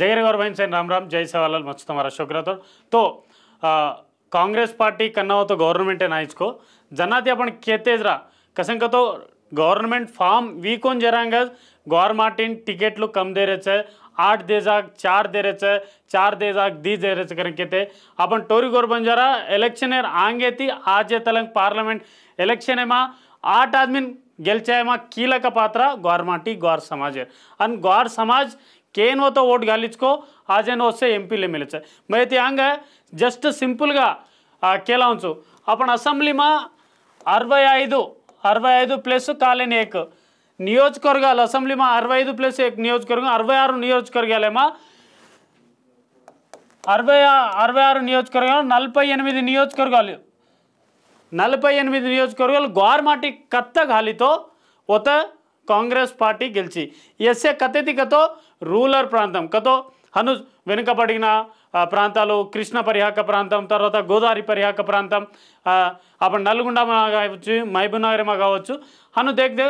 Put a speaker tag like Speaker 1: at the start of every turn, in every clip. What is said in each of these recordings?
Speaker 1: जय गौर भाई सैन राम राम जय सवालाल मच तुम्हारा शुक्र तो कांग्रेस पार्टी कन्ना हो तो गवर्नमेंट ना इसको जनाती अपन कहते जरा कसंक तो గవర్నమెంట్ ఫామ్ వీకోన్ జరాంగ గౌర్ మార్టిన్ टिकट लोग कम दे रहे थे आठ दे जाग चार दे रहे थे चार दे जाग दी दे रहे थे करके थे अपन टोरी गोर जरा इलेक्शन आंगे थी आज तलंग पार्लमेंट इलेक्शन है माँ आठ आदमी गेलचा है कीलक पात्र गौर माटी गौर समाज और गौर समाज के एनओ तो ओट गलो आज एन वस्ते एमपी एम एल मैं अंग जस्ट सिंपल के अपन असम्ली अरव अरव प्लस कॉलेन एक् निजकवर्ग असम्ली अरव प्लस एक निजकवर्ग अरवे आर निजकवर्गम अरव अरव आर निजकवर्ग नलब एन निजकवर्ग नलब एन निजकवर्ग गवर्नमेंट कत् गली तो वत कांग्रेस पार्टी गेलि एसए कत्ति तो రూలర్ ప్రాంతం కతో హను వెనుకబడిన ప్రాంతాలు కృష్ణ పరిహాక ప్రాంతం తర్వాత గోదావరి పరిహాక ప్రాంతం అప్పుడు నల్గొండ కావచ్చు మహబూబ్నగరమా కావచ్చు హను దేక్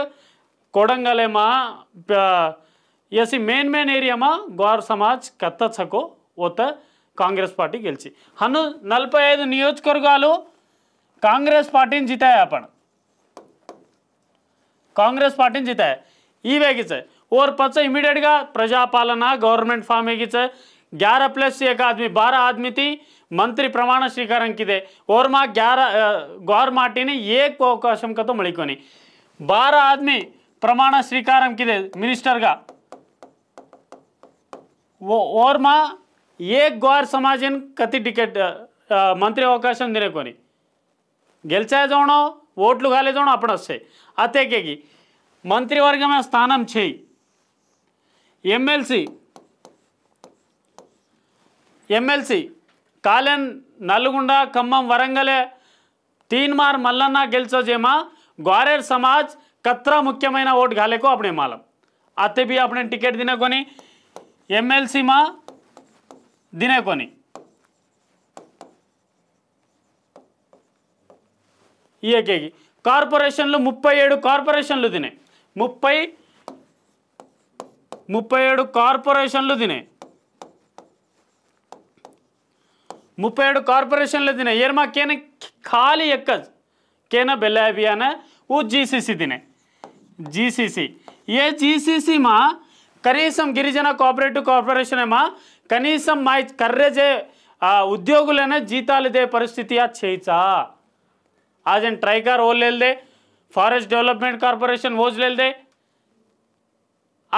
Speaker 1: కొడంగలేమా ఎస్ మెయిన్ మెయిన్ ఏరియామా గోర్ సమాజ్ కత్త చకో ఓత కాంగ్రెస్ పార్టీ గెలిచి హను నలభై ఐదు నియోజకవర్గాలు కాంగ్రెస్ పార్టీని జితాయి అప్పుడు కాంగ్రెస్ పార్టీని జితాయి ఈ వేగిచాయి ఓర్పచ్చ ఇమీడియట్గా ప్రజాపాలన గవర్నమెంట్ ఫామ్ ఎగిచ గ్యార ప్లస్ ఏక ఆద్మీ బార ఆద్మితి మంత్రి ప్రమాణ స్వీకారం కిదే ఓర్ మా గ్యార గౌర్ మాటిని ఏక్ అవకాశం కతో మళికొని బార ఆద్మీ ప్రమాణ స్వీకారం కిదే మినిస్టర్గా ఓర్ మా ఏక్ గౌర్ సమాజన్ కతి టికెట్ మంత్రి అవకాశం దినేకొని గెలిచా జోణో ఓట్లు కాలేజోణో అప్పుడు వస్తాయి అతేకేకి మంత్రివర్గం స్థానం చేయి ఎమ్మెల్సీ ఎమ్మెల్సీ కాలెన్ నల్గొండ ఖమ్మం వరంగలే తీన్మార్ మల్లన్న గెలిచోజేమా గ్వారేర్ సమాజ్ కత్రా ముఖ్యమైన ఓటు గాలేకు అప్పుడే మాలం આપણે బి అప్పుడే టికెట్ తినకొని ఎమ్మెల్సీ మా తినేకొని એમએલસી ఈ ఏకేకి కార్పొరేషన్లు ముప్పై ఏడు కార్పొరేషన్లు తినే ముప్పై ముప్పై ఏడు కార్పొరేషన్లు తినే ముప్పై ఏడు కార్పొరేషన్లు తినే ఎర్మా కేన ఖాళీ ఎక్క కేన బెల్లాబియాన ఓ జీసీసీ తినే జీసీసీ ఏ జీసీసీ మా కనీసం గిరిజన కోఆపరేటివ్ కార్పొరేషన్ ఏమా కనీసం మా కర్రెజే ఉద్యోగులైనా జీతాలుదే పరిస్థితి ఆ చేయిచా ఆజ్ అండ్ ట్రైకార్ ఓలేల్దే ఫారెస్ట్ డెవలప్మెంట్ కార్పొరేషన్ ఓజ్లేల్దే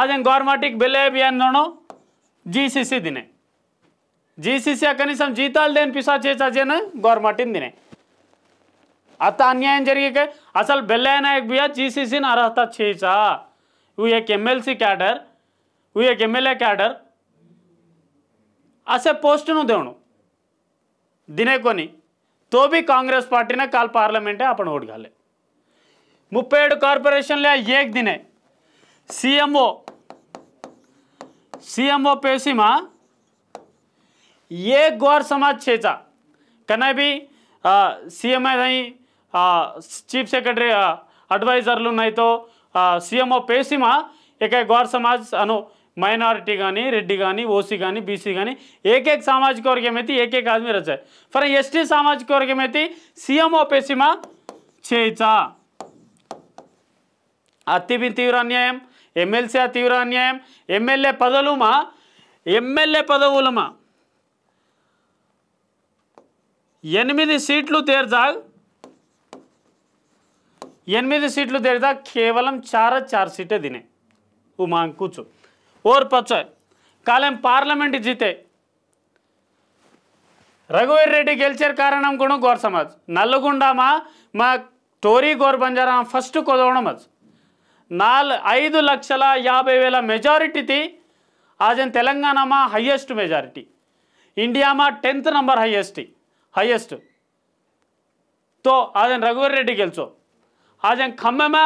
Speaker 1: आज गवर्नमेंटिक बेले अभियान नोड़ो जी सी सी दिने जी सी सी कनीसम जीता देन पिसा चेचाजे गवर्नमेंट दिने अत अन्याय जरिए के असल बेले अभियान जी सी सी अर्हता चेचा एक एम एल सी कैडर एक एम एल ए कैडर असे पोस्ट न दे दिने कोनी तो भी कांग्रेस पार्टी ने कल पार्लमेंटे अपन वोट गाले मुफे कॉर्पोरेशन लिया एक दिने सीएमओ सीएमओ पेशी मा ये गौर समाज छेचा कना भी सीएमए नहीं चीफ सेक्रेटरी अडवैजर नहीं तो सीएमओ पेशी मा एक गौर समाज अ मैनारटी यानी रेडी यानी ओसी यानी बीसी यानी एक एक साजिक वर्गमी एक एक आदमी रचा फर एस साजिक वर्गमती सीएमओ पेशी मा चेचा अति भी तीव्र अन्यायम ఎమ్మెల్సీ తీవ్ర అన్యాయం ఎమ్మెల్యే పదవులుమా ఎమ్మెల్యే పదవులుమా ఎనిమిది సీట్లు తీర్చా ఎనిమిది సీట్లు తీర్చా కేవలం చార చార్ సీటే తినే ఉమా కూచు ఓర్ పచ్చ కాలేం పార్లమెంట్ జీతే రఘువీర్ రెడ్డి గెలిచారు కారణం కూడా గోర్ సమాజ్ నల్లగుండమా మా టోరీ గోర్ బంజారా ఫస్ట్ కొదవడం అది నాల్ ఐదు లక్షల యాభై వేల మెజారిటీతి ఆజన్ తెలంగాణమా హయ్యెస్ట్ మెజారిటీ ఇండియామా టెన్త్ నంబర్ హయ్యెస్ట్ హయ్యెస్ట్ తో ఆజన్ రఘువర్ రెడ్డి గెలిచో ఆజన్ ఖమ్మమా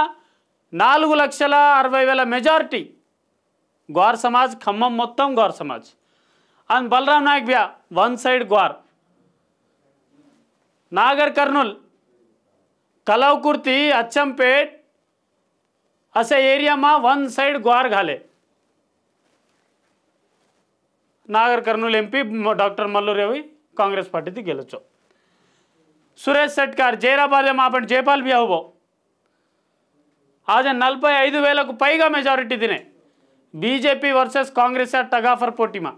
Speaker 1: నాలుగు లక్షల అరవై వేల మెజారిటీ గోర్ సమాజ్ ఖమ్మం మొత్తం గోర్ సమాజ్ అండ్ బలరాం నాయక్ బ్యా వన్ సైడ్ గోర్ నాగర్ కర్నూల్ కలవకుర్తి అచ్చంపేట్ અસે એરિયામાં વન સાઈડ ગ્વાર ઘાલે Nagar Kurnool MP doctor Mallu Ravi Congress పార్టీది గెలొచ్చు సురేష్ సట్కార్ జైరాబాద్ మాపండి జైపాల్ బిహుబో ఆజ నలభై ఐదు వేలకు పైగా మెజారిటీ తినే బీజేపీ వర్సెస్ కాంగ్రెస్ ఆ టగాఫర్ పోటీమా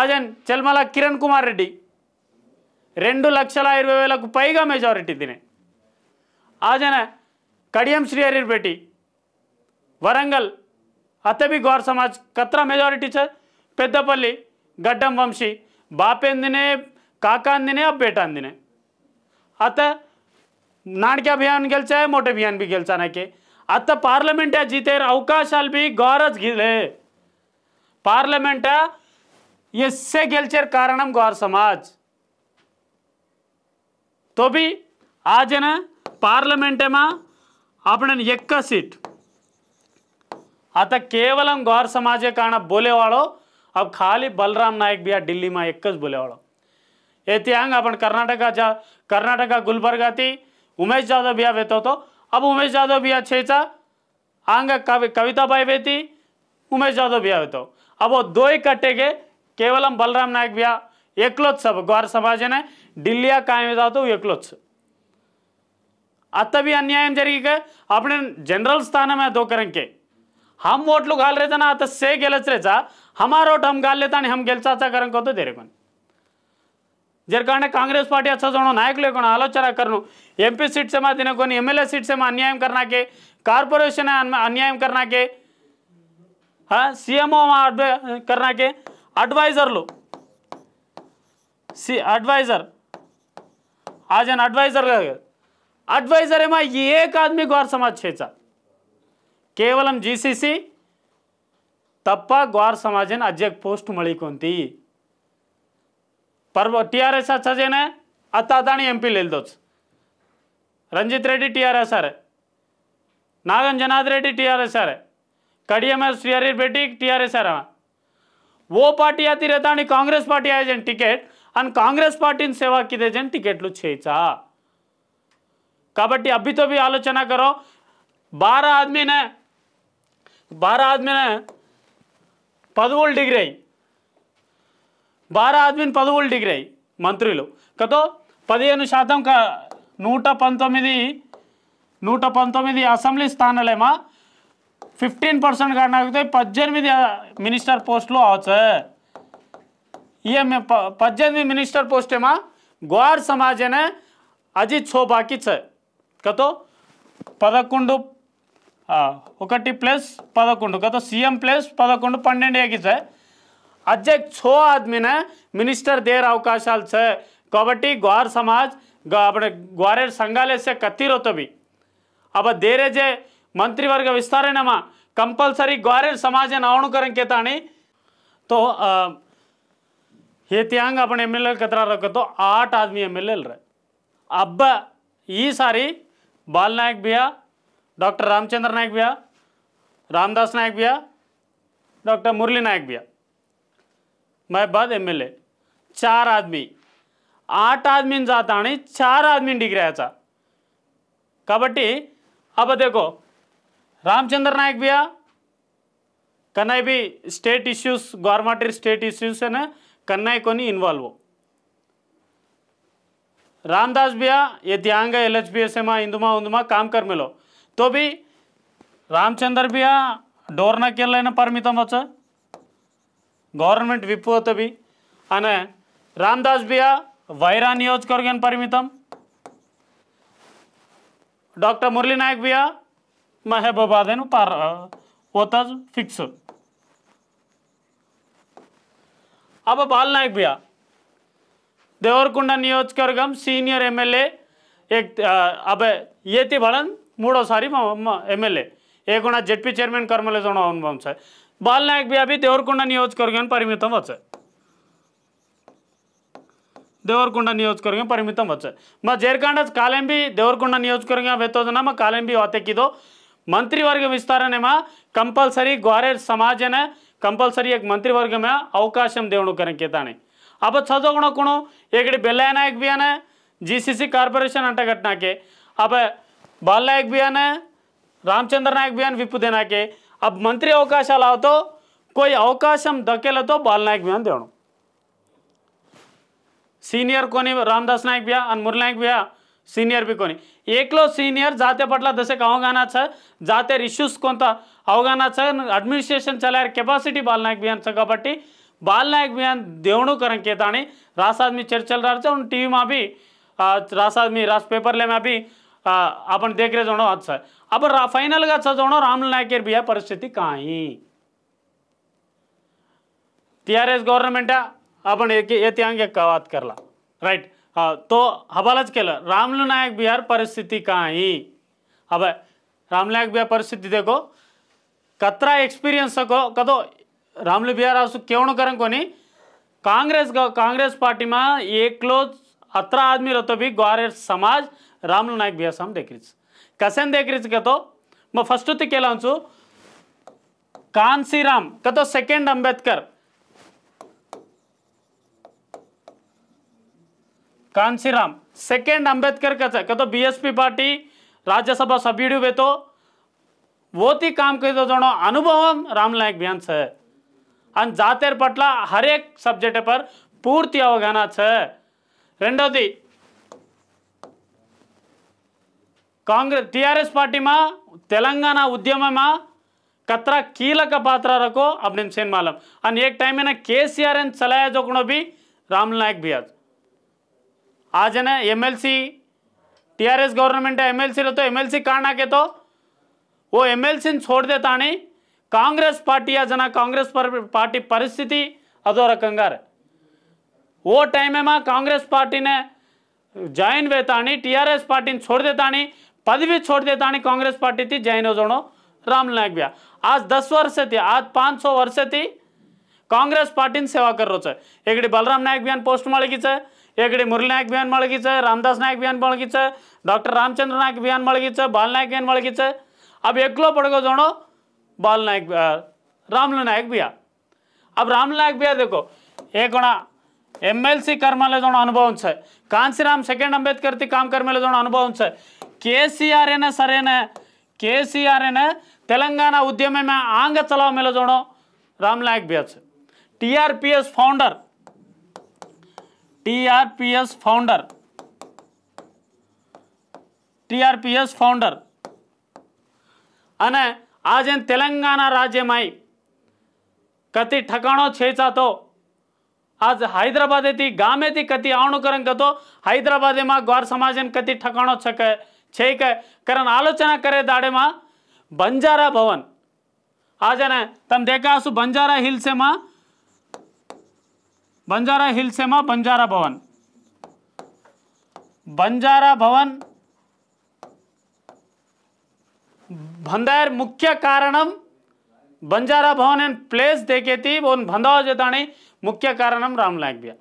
Speaker 1: ఆజన్ చెల్మల కిరణ్ కుమార్ రెడ్డి రెండు లక్షల ఇరవై వేలకు పైగా మెజారిటీ తినే ఆజన कड़ियम श्रीहरीपेटी वरंगल अतबी गौर समाज खत्र मेजारी पेदपल्ली गडम वंशी बापेने काकाने अबेटाने अत नाणिक अभियान गेलचा है मोटे अभियान भी गेलचा के अत पार्लमेंट जीते अवकाश भी गौरज गिले पार्लमेंट इससे गेल कारण गौर समाज तो भी आज ना पार्लमेंट में આપણને એક જ સીટ केवलम गौर समाजे कारण बोलेवाड़ो अब खाली बलराम नायक भैया दिल्ली में एक ज बोलेवाड़ो एतियांग अपन कर्नाटका जा कर्नाटका गुलबर्गा थी उमेश यादव भैया वेतो तो अब उमेश यादव भैया छेचा आंग कवि कविता भाई वेती उमेश यादव भैया वेतो अब वो दो ही कटे के केवलम बलराम नायक भैया एक सब गौर समाजे ने दिल्लिया कायम तो एकलोच सब अत भी अन्यायम జరిగిక अपने जनरल स्थान में दो करेंगे हम वोट गाल रहे थे ना आता तो से रहे था हमारा वोट हम गाल लेता नहीं हम करें को तो देरे कोण जर कारण कांग्रेस पार्टी अच्छा जोड़ो नायक आलोचना करूँ एम पी सीट से मैं दिन को एम एल ए सीट से मैं अन्यायम करना के कारपोरेशन अन्यायम करना के हाँ सीएमओ करना के అడ్వైజర్లు సి అడ్వైజర్ యాజ్ అన్ అడ్వైజర్గా అడ్వైజర్ ఏమో ఏకాత్మిక గౌర్ సమాజ్ చేర్చ ಕೇವಲ ಜಿ ಸಿ ಸಿ ತಪ್ಪ ಗ್ವಾರ್ ಸಮಾಜನ ಅಜ್ಜಕ್ಕೆ ಪೋಸ್ಟ್ ಮಳಿಕೊಂತಿ ಪರ್ವ ಟಿ ಆರ್ ಎಸ್ ಅಚ್ಚಾಜೇನೆ ಅತ್ತ ಅದಾಣಿ ಎಂ ಪಿಲ್ ಇಲ್ದೋಚ್ Ranjith Reddy T R S ಆರೆ ನಾಗನ್ ಜನಾದ್ ರೆಡ್ಡಿ ಟಿ ಆರ್ ಎಸ್ ಆರೆ ಕಡಿಯ ಮೇಲೆ ಶ್ರೀಹರೀರ್ ಭೇಟಿ ಟಿ ಆರ್ ಎಸ್ ಆರ್ ಓ ಪಾರ್ಟಿ ಆತಿ ರೇತಾಣಿ ಕಾಂಗ್ರೆಸ್ ಪಾರ್ಟಿ ಆಯ್ ಟಿಕೆಟ್ ಅನ್ ಕಾಂಗ್ರೆಸ್ ಪಾರ್ಟಿನ ಸೇವಾ ಕಿದೆ ಜನ್ ಟಿಕೆట్లు ಚೇಚಾ కాబట్టి అబ్బితో బి ఆలోచన కరో బార बारह आदमी ने बारह आदमी ने పదవులు డిగ్రీ బారా ఆద్మిన్ పదవులు డిగ్రీ మంత్రులు కతో పదిహేను శాతం క నూట పంతొమ్మిది నూట పంతొమ్మిది అసెంబ్లీ స్థానాలేమా ఫిఫ్టీన్ పర్సెంట్ కన్నాకితే పద్దెనిమిది మినిస్టర్ పోస్టులు అవచ్చు ये పద్దెనిమిది మినిస్టర్ పోస్ట్ ఏమా గోర్ సమాజనే అజిత్ छोबा की като 11 1 + 11 като सीएम प्लस 11 12 ആയിతే అдже 6 ఆద్మీన मिनिस्टर देयर అవకాశал 6 కబటి ఘర్ సమాజ్ గ్వారే సంగాలెసే కతిరో తోబి అబ దేరేజే మంత్రి వర్గ విస్తారేనమ కంపల్సరీ గ్వారేల్ సమాజ నవనకరం కేతని తో ఆ హేతి యాంగ అపనే ఎఎంఎల్ కతరా రక తో 8 ఆద్మీ ఎఎంఎల్ ర అబ్బ ఈ సారి बाल नायक भैया डॉक्टर रामचंद्र नायक भैया रामदास नायक भैया डॉक्टर मुरली नायक भैया मैं बाद एमएलए चार आदमी आठ आदमी जाता चार आदमी डिग्री याचा కాబట్టి अब देखो रामचंद्र नायक भैया कन्हई भी state issues government state issues है ना कन्हई को नहीं इन्वॉल्व हो रामदास भैया ये दियांग L H B S M इंदुमा उंदुमा काम कर मिलो तो भी रामचंद्र भैया डोरना के परमित గవర్నమెంట్ విప్పుతవి అనే రామ్దాస్ బియా వైరా నియోజకవర్గం పరిమితం డాక్టర్ మురళీ నాయక్ బియా మహబూబాద్ అని పార్ ఓతాజ్ ఫిక్స్ అబ్బా బాల్ నాయక్ బియా देवरकुंड निजकवर्ग सीनियर एम एल एक अब यति बलन मूडो सारी एम एल एकुण जेडपी चैरम कर्मल अनुभव सर बाल नायक भी अभी देवरकुंड निजकवर्ग परमित देवरकुंड निजकवर्ग परमित जेरकांड कलेम भी देवरकुंड निजकवर्ग बेतोदना कलेम भी वातेको मंत्रिवर्ग विस्तारने कंपलसरी ग्वारे समाज ने कंपलसरी एक मंत्रिवर्ग में अवकाश देवण करें के ताने अब చదవగుణ గుణం ఇక్కడ బెల్లాయన आना बयान है जीसीसी कॉर्पोरेशन अंटा घटना के अब बाल नायक बयान आना रामचंद्र नायक विप देना के अब मंत्री అవకాశాలు तो कोई अवकाश तो बाल नायक బాలనాయక్ బయాన్ దేవడం सीनियर को रामदास नायक भैया नायक मुरनायक आ सीनियर भी कोनी एकलो सीनियर जाते पटला दशक अवगाना छ जाते इश्यूस को अवगाना छ अडमिनिस्ट्रेशन चलायर कैपेसिटी बालनायक भैया కాబట్టి बाल नायक बयान देवणु करन के ताने रास आदमी चर्चल रहा था उन टीवी में भी रास आदमी रास पेपर ले में भी अपन देख रहे जोड़ो अच्छा अब रा, फाइनल का अच्छा जोड़ो रामलाल नायक के भी है परिस्थिति कहाँ ही टीआरएस गवर्नमेंट है अपन एक ये त्यांग कवात कर ला राइट तो हवालच के ला रामल नायक बिहार परिस्थिती काही अब रामनायक बिहार परिस्थिती देखो कतरा एक्सपीरियंस को कदो રામલુ બિહારાસુ કેવણું કરમ કોની कांग्रेस कांग्रेस पार्टी में एकलोज अत्र आदमी रहते भी ग्वारे समाज रामलू नायक भ्यासाम देखरीच कसन रिच कतो म फस्ट ते केला कांसी राम कतो सेकेंड अंबेडकर कांसी राम सेकेंड अंबेडकर कचा कतो बीएसपी पार्टी राज्यसभा सभ्युडु वेतो वो ती काम करो जो अनुभव नायक रामनायक बयान है जाते జాతీయ పట్ల హరేక్ సబ్జెక్ట్ పర్ పూర్తి అవగాహన సార్ రెండవది కాంగ్రెస్ టీఆర్ఎస్ పార్టీమా తెలంగాణ ఉద్యమమా कतरा कीलक पात्र रखो अब निमसेन मालम एक टाइम है के सी आर एन सलाया जोकनो भी राम नायक भी आज आज ना M L C T R S government है एम एल तो एम एल सी कारण आके तो वो एम छोड़ देता नहीं कांग्रेस पार्टी जन कांग्रेस पार्टी पैस्थि अदो रक ओ टाइम में कांग्रेस पार्टी ने जॉन वेता टीआरएस पार्टी छोड़ देता पदवी छोड़ देता कांग्रेस पार्टी थी जैन जोड़ो राम नायक भैया आज दस वर्ष थी आज पांच सौ वर्ष थी कांग्रेस पार्टी ने सेवा कर रो एक बलराम नायक बिहान पोस्ट मल्कि एक मुरली नायक बिहान मल्कि रामदास नायक बिहान मल्कि डॉक्टर रामचंद्र नायक बिहान मल्कि बाल नायक बिहान मल्कि अब एक पड़गो जोड़ो बाल नायक रामल नायक बिहार अब रामल नायक बिहार देखो एक गुणा एमएलसी कर्म जो अनुभव कांसीराम सेकेंड अंबेडकर काम कर जो अनुभव केसीआर है सर केसीआर तेलंगा उद्यम में आंग चलाव मेले जो रामल नायक बिहार TRPS founder TRPS founder TRPS founder आज इन तेलंगाना राज्य में कति ठकाणों छेचा तो आज हैदराबाद थी गामे थी कति आणुकरण कतो हैदराबाद में गौर समाज कति ठकाणों छक छेक करन आलोचना करे दाड़े में बंजारा भवन आज ने तम देखा आसु बंजारा हिल से माँ बंजारा हिल से माँ बंजारा भवन बंजारा भवन भंडार मुख्य बंजारा ಬಂದಾಯರ್ ಮುಖ್ಯ ಕಾರಣಂ ಬಂಜಾರ ಭವನ್ ಆ್ಯಂಡ್ ಪ್ಲೇಸ್ ದೇಖೇತಿ ಒಂದು ಬಂದಾವ राम लाइक भैया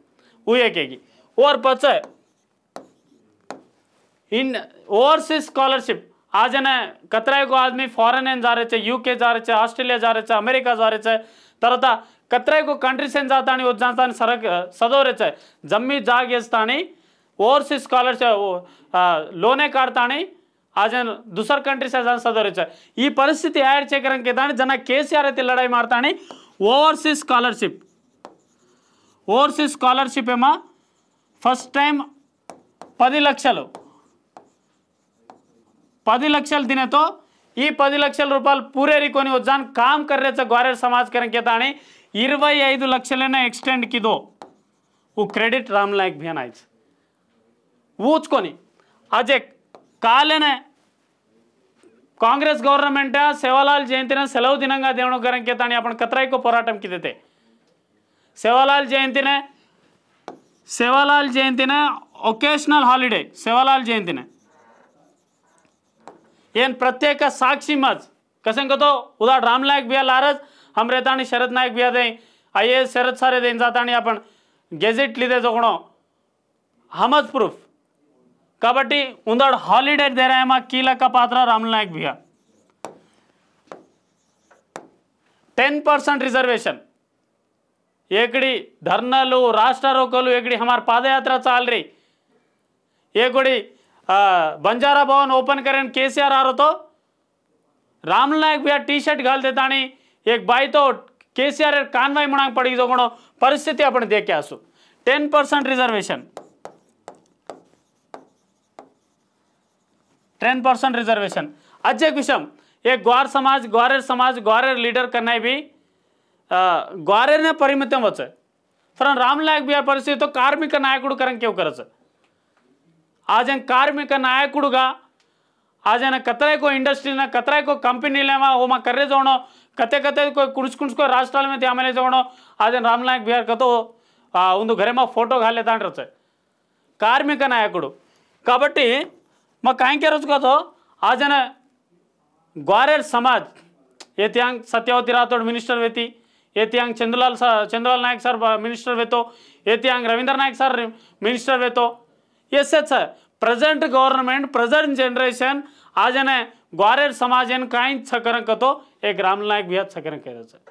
Speaker 1: वो ये कहेगी और पचे इन ओवरसीज स्कॉलरशिप आज है कतरा को आदमी फॉरेन एन जा रहे थे यूके जा रहे थे ऑस्ट्रेलिया जा रहे थे अमेरिका जा रहे थे तरह कतरा को कंट्री से जाता नहीं जाता सरक सदो रहे थे जम्मी जागेस्ता ओवरसीज स्कॉलरशिप लोने काटता नहीं ಆಜನ್ ದುಸರ್ ಕಂಟ್ರೀಸ್ ಆಜನ್ ಸದರಿಚ ಈ ಪರಿಸ್ಥಿತಿ ಯಾರು ಚೇಕರಂಕಿದ್ದಾನೆ ಜನ ಕೆ ಸಿ ಆರ್ ಐತಿ ಲಡಾಯಿ ಮಾಡ್ತಾನೆ ಓವರ್ಸೀಸ್ ಸ್ಕಾಲರ್ಶಿಪ್ ఓవర్సీస్ స్కాలర్షిప్ ఏమో ఫస్ట్ టైం పది లక్షలు పది లక్షల దినతో ఈ పది లక్షల రూపాయలు పూరేరికొని వచ్చాను కామ్ కర్రేచ గ్వారేర్ సమాజ్కరం కేతాని ఇరవై ఐదు లక్షలైనా ఎక్స్టెండ్ కిదో ఓ క్రెడిట్ రామ్ లాయక్ బియన్ ఆయిచ్ ఊచుకొని అజెక్ कॉलेने कांग्रेस गवर्नमेंट सेवालाल जयंती ने सेल दिन देवण के अपन कतरायको पोराटम कि सेवाला जयंती सेवालाल जयंती ने ओकेशनल हॉलिडे सेवालाल जयंती ने ऐन प्रत्येक साक्षी मज कसंग तो उदा राम नायक बिया लारज हमरे ताणी शरद नायक बिया दे आई शरद सारे दें जता अपन गेजेट लीधे जगणो हमज प्रूफ కాబట్టి ఉందాడు హాలిడే దేరాయమా కీలక పాత్ర రామ్నాయక్ బిగా టెన్ పర్సెంట్ రిజర్వేషన్ ఏకడి ధర్నాలు రాష్ట్ర రోకలు ఏకడి హమార్ పాదయాత్ర చాల్ ఏకుడి బంజారా భవన్ ఓపెన్ కరెన్ కేసీఆర్ ఆరుతో रहे तो रामनायक भैया टी शर्ट घाल देता एक बाई तो केसीआर పరిస్థితి అప్పుడు पड़ी जो परिस्थिति अपन ten reservation ten percent reservation अच्छे क्वेश्चन ये ग्वार समाज ग्वारेर समाज ग्वारेर लीडर करना भी ग्वारेर ने परिमित वच फ्रम रामलायक बिहार परिस्थिति तो कार्मिक नायकुड़ करन क्यों करच आज कार्मिक नायक आज कतरे को इंडस्ट्री ना कतरे को कंपनी लेवा ओमा कर्रे जोण कते कते को कुणस कुणस को राष्ट्र में आम जोण आज रामलायक बिहार कतो ಒಂದು ಘರೆ ಮಾ ಫೋಟೋ ಹಾಲೆ ತಾಂಡ್ರಚ ಕಾರ್ಮಿಕ ನಾಯಕುಡು ಕಬಟ್ಟಿ मग काय तो आज है ना ग्वारेर समाज ये त्यांग सत्यावती रातोड मिनिस्टर वेती ये त्यांग चंद्रलाल सा चंद्रलाल नायक सर मिनिस्टर वेतो ये त्यांग रवींद्र नायक सर मिनिस्टर वेतो सच है प्रेजेंट गवर्नमेंट प्रेजेंट जनरेशन आज ना ग्वारेर समाज इन कहीं छकर कतो एक रामनायक भैया छकर कह रहे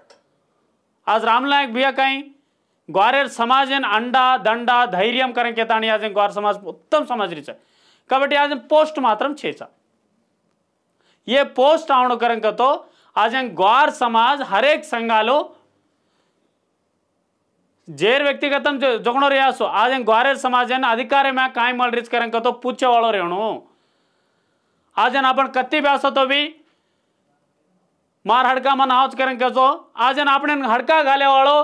Speaker 1: आज रामनायक भैया कहीं ग्वारेर समाज ने अंडा दंडा धैर्य करें कहता आज ग्वार समाज उत्तम समाज रही है కాబట్టి యాజ్ పోస్ట్ మాత్రం చేశాం ఏ పోస్ట్ ఆవణ కనుకతో ఆజం గౌర్ సమాజ్ హరేక్ సంఘాలు జేర్ వ్యక్తిగతం జొగణో రియాసు ఆజం గౌరేర్ సమాజాన్ని అధికారమే కాయమల్ రిచ్ కనుకతో పూచేవాళ్ళు రేణు ఆజన్ आपण కత్తి వ్యాసతో బి मार हड़का मन हाथ करें कसो आजन अपने हड़का घाले वालों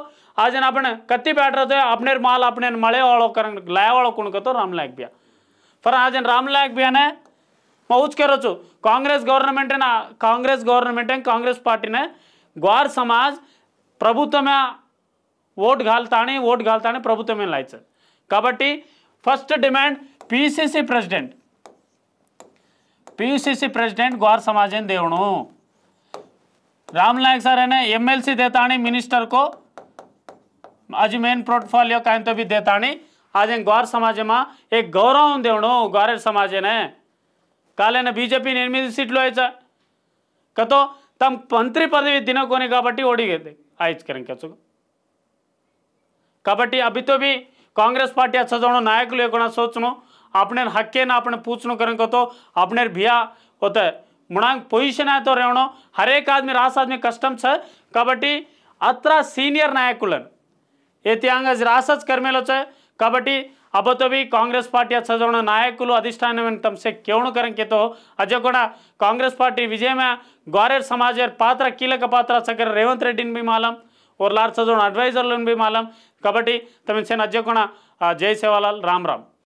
Speaker 1: आजन अपने कत्ती बैठ रहे थे अपने माल अपने मले वालों करें लाया वालों कुण कतो राम लायक बिया राजन राम लेकिन मौचु Congress government Congress government Congress party ने ग्वार समाज प्रभुत्मे ओट गलता ओट गलता प्रभुत्मे लाइटी first demand PCC president PCC president ग्वार समाज देवण राम नायक सर आने एम एलसी देता मिनिस्टर को आज मेन पोर्टफोलियो का तो भी देता नहीं आज આજે ગોર સમાજમાં એક ગૌરવ દેવણો ने काले बीजेपी ने ఎనిమిది सीट ఆయచ కతో తమ మంత్రి పదవి దినకోని కాబట్టి ఓడిగేది ఆయిచ్కరించు కాబట్టి अभी तो भी कांग्रेस पार्टी अच्छा जानो नायक लेकोना सोचनो अपने हक्के ना अपने पूछनो करें तो अपने भिया होता है मुणांग पोजिशन है तो रहनो हर एक आदमी रास आदमी कस्टम है काबटी अत्र सीनियर नायक ये त्याग कर्मेलो है కబట్టి అబతోవి కాంగ్రెస్ పార్టీ సజోణ నాయకులు అధిష్టానవంతంసే కేణుకరణ కేతో అజగొడా కాంగ్రెస్ పార్టీ విజయమ గౌరర్ సమాజର పాత్ర కీలక పాత్ర చక్ర రేవంత్ రెడ్డిని బిమలం ওরలార్ సజోణ అడ్వైజర్లని బిమలం కబట్టి తమించే అజగొణ జైశేవాలాల్ రామరా